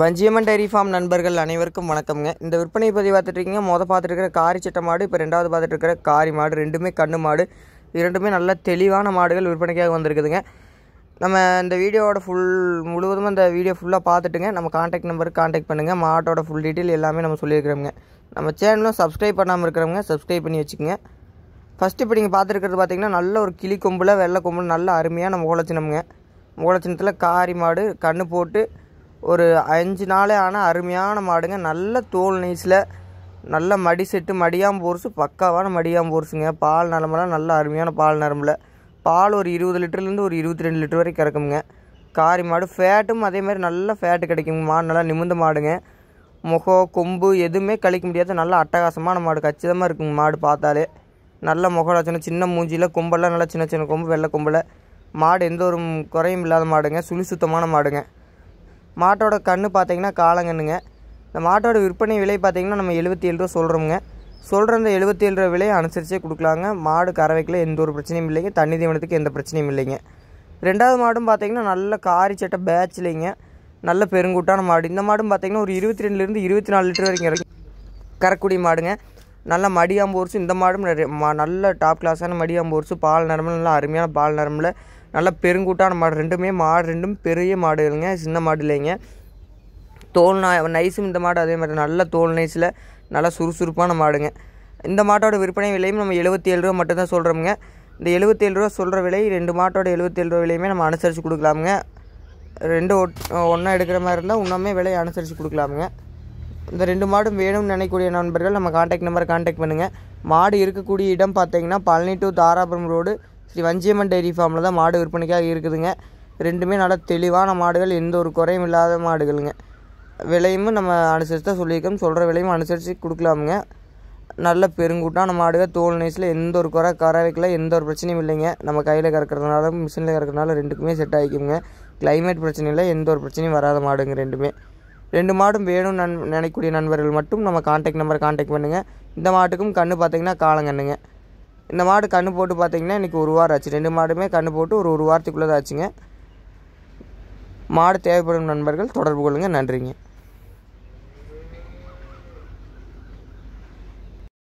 Vanjiamman dairy farm நண்பர்கள் அனைவருக்கும் வணக்கம்ங்க இந்த விற்பனை பதிவு பார்த்துட்ருக்கீங்க மொதல் பார்த்துருக்கிற காரி சட்ட மாடு இப்போ ரெண்டாவது பார்த்துட்ருக்கிற காரி மாடு ரெண்டுமே கண்ணு மாடு இரண்டுமே நல்ல தெளிவான மாடுகள் விற்பனைக்காக வந்திருக்குதுங்க நம்ம இந்த வீடியோவோட ஃபுல் முழுவதும் அந்த வீடியோ ஃபுல்லாக பார்த்துட்டுங்க நம்ம காண்டாக்ட் நம்பருக்கு காண்டாக்ட் பண்ணுங்கள் மாட்டோட ஃபுல் டீட்டெயில் எல்லாமே நம்ம சொல்லியிருக்கிறோங்க நம்ம சேனலும் சப்ஸ்கிரைப் பண்ணாமல் இருக்கிறவங்க சப்ஸ்கிரைப் பண்ணி வச்சுக்கோங்க ஃபஸ்ட்டு இப்போ நீங்கள் பார்த்துருக்கிறது பார்த்திங்கன்னா நல்ல ஒரு கிளி கொம்பில் வெள்ளை கொம்பில் நல்ல அருமையாக நம்ம ஓலச்சினம்ங்க ஓலச்சினத்தில் காரி மாடு கண்ணு போட்டு ஒரு அஞ்சு நாளே ஆனால் அருமையான மாடுங்க நல்ல தோல் நீஸில் நல்ல மடி செட்டு மடியாம் போர்ஸு பக்காவான மடியாம் போர்ஸுங்க பால் நரம்பெல்லாம் நல்ல அருமையான பால் நரம்பில் பால் ஒரு இருபது லிட்டர்லேருந்து ஒரு இருபத்தி ரெண்டு லிட்டர் வரைக்கும் கறக்குங்க காரி மாடு ஃபேட்டும் அதே மாதிரி நல்ல ஃபேட்டு கிடைக்குங்க மாடு நல்லா நிமிந்த மாடுங்க முகம் கொம்பு எதுவுமே கழிக்க முடியாத நல்ல அட்டகாசமான மாடு கச்சிதமாக இருக்குங்க மாடு பார்த்தாலே நல்ல முகம் வச்சுனா சின்ன மூஞ்சியில் கொம்பெல்லாம் நல்லா சின்ன சின்ன கொம்பு வெள்ளை கொம்பில் மாடு எந்த ஒரு குறையும் இல்லாத மாடுங்க சுழி சுத்தமான மாடுங்க மாட்டோட கன்று பார்த்தீங்கன்னா காலங்கண்ணுங்க இந்த மாட்டோட விற்பனை விலை பார்த்திங்கன்னா நம்ம எழுபத்தி ஏழு ரூபா சொல்கிறோமுங்க சொல்கிற அந்த எழுபத்தி ஏழு ரூபா விலையை அனுசரிச்சே கொடுக்கலாங்க மாடு கறவைக்கில் எந்த ஒரு பிரச்சனையும் இல்லைங்க தண்ணி தீவனத்துக்கு எந்த பிரச்சனையும் இல்லைங்க ரெண்டாவது மாடும் பார்த்திங்கன்னா நல்ல காரி சட்டை பேட்ச் இல்லைங்க நல்ல பெருங்கூட்டான மாடு இந்த மாடும் பார்த்திங்கன்னா ஒரு இருபத்தி ரெண்டுலேருந்து இருபத்தி நாலு லிட்டர் வரைக்கும் இறக்கி கறக்கூடிய மாடுங்க நல்ல மடியாம்பு இந்த மாடும் நல்ல டாப் கிளாஸான மடியாம்பு பால் நரம்பு நல்லா அருமையான பால் நரம்பில் நல்ல பெருங்கூட்டான மாடு ரெண்டுமே மாடு ரெண்டும் பெரிய மாடு இல்லைங்க சின்ன மாடு இல்லைங்க தோல் நைஸும் இந்த மாடு அதே மாதிரி நல்ல தோல் நைஸில் நல்லா சுறுசுறுப்பான மாடுங்க இந்த மாட்டோட விற்பனை விலையும் நம்ம எழுபத்தி ஏழு ரூபா மட்டும்தான் சொல்கிறோமுங்க இந்த எழுபத்தி ஏழு ரூபா சொல்கிற விலை ரெண்டு மாட்டோட எழுபத்தேழு ரூபா விலையுமே நம்ம அனுசரித்து கொடுக்கலாமுங்க ரெண்டு ஒன்றா எடுக்கிற மாதிரி இருந்தால் இன்னுமே விலையை அனுசரித்து கொடுக்கலாமுங்க இந்த ரெண்டு மாடும் வேணும்னு நினைக்கக்கூடிய நண்பர்கள் நம்ம காண்டாக்ட் நம்பரை காண்டாக்ட் பண்ணுங்கள் மாடு இருக்கக்கூடிய இடம் பார்த்தீங்கன்னா Palani to Dharapuram road Sri Vanjiyamman dairy ஃபார்மில் தான் மாடு விற்பனைக்காக இருக்குதுங்க ரெண்டுமே நல்லா தெளிவான மாடுகள் எந்த ஒரு குறையும் இல்லாத மாடுகளுங்க விலையும் நம்ம அனுசரித்து தான் சொல்லியிருக்கோம் சொல்கிற விலையும் அனுசரித்து கொடுக்கலாமுங்க நல்ல பெருங்கூட்டான மாடுகள் தோல் நேசில் எந்த ஒரு குறை கறவைக்கல எந்த ஒரு பிரச்சனையும் இல்லைங்க நம்ம கையில் கறக்கிறதுனால மிஷினில் கறக்கிறதுனால ரெண்டுக்குமே செட் ஆகிக்குங்க கிளைமேட் பிரச்சனையில் எந்த ஒரு பிரச்சனையும் வராத மாடுங்க ரெண்டுமே ரெண்டு மாடும் வேணும்னு நன் நினைக்கக்கூடிய நண்பர்கள் மட்டும் நம்ம கான்டாக்ட் நம்பரை கான்டாக்ட் பண்ணுங்கள் இந்த மாட்டுக்கும் கண்ணு பார்த்திங்கன்னா காலங்கண்ணுங்க இந்த மாடு கன்று போட்டு பார்த்தீங்கன்னா இன்றைக்கி ஒரு வாரம் ஆச்சு ரெண்டு மாடுமே கன்று போட்டு ஒரு ஒரு வாரத்துக்குள்ளே தான் ஆச்சுங்க மாடு தேவைப்படும் நண்பர்கள் தொடர்பு கொள்ளுங்கள் நன்றிங்க